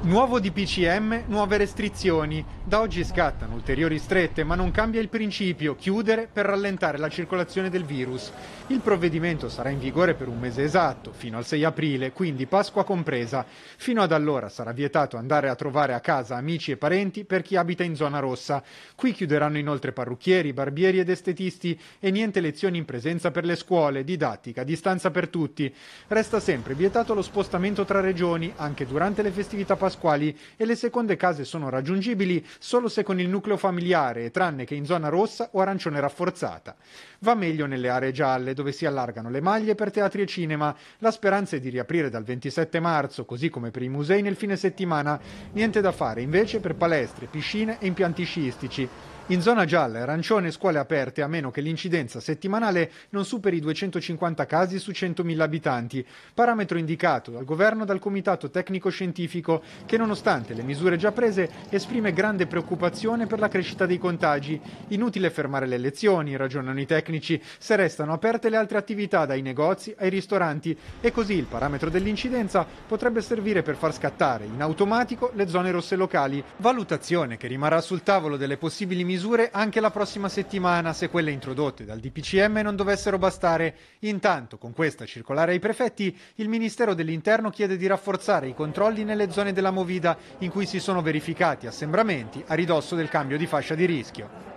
Nuovo DPCM, nuove restrizioni. Da oggi scattano ulteriori strette, ma non cambia il principio, chiudere per rallentare la circolazione del virus. Il provvedimento sarà in vigore per un mese esatto, fino al 6 aprile, quindi Pasqua compresa. Fino ad allora sarà vietato andare a trovare a casa amici e parenti per chi abita in zona rossa. Qui chiuderanno inoltre parrucchieri, barbieri ed estetisti e niente lezioni in presenza per le scuole, didattica, distanza per tutti. Resta sempre vietato lo spostamento tra regioni, anche durante le festività pasquali Pasquali e le seconde case sono raggiungibili solo se con il nucleo familiare, tranne che in zona rossa o arancione rafforzata. Va meglio nelle aree gialle, dove si allargano le maglie per teatri e cinema. La speranza è di riaprire dal 27 marzo, così come per i musei nel fine settimana. Niente da fare invece per palestre, piscine e impianti sciistici. In zona gialla e arancione scuole aperte a meno che l'incidenza settimanale non superi 250 casi su 100.000 abitanti, parametro indicato dal governo dal Comitato Tecnico Scientifico che nonostante le misure già prese esprime grande preoccupazione per la crescita dei contagi. Inutile fermare le lezioni, ragionano i tecnici, se restano aperte le altre attività dai negozi ai ristoranti e così il parametro dell'incidenza potrebbe servire per far scattare in automatico le zone rosse locali. Valutazione che rimarrà sul tavolo delle possibili misure misure anche la prossima settimana se quelle introdotte dal DPCM non dovessero bastare. Intanto, con questa circolare ai prefetti, il Ministero dell'Interno chiede di rafforzare i controlli nelle zone della Movida in cui si sono verificati assembramenti a ridosso del cambio di fascia di rischio.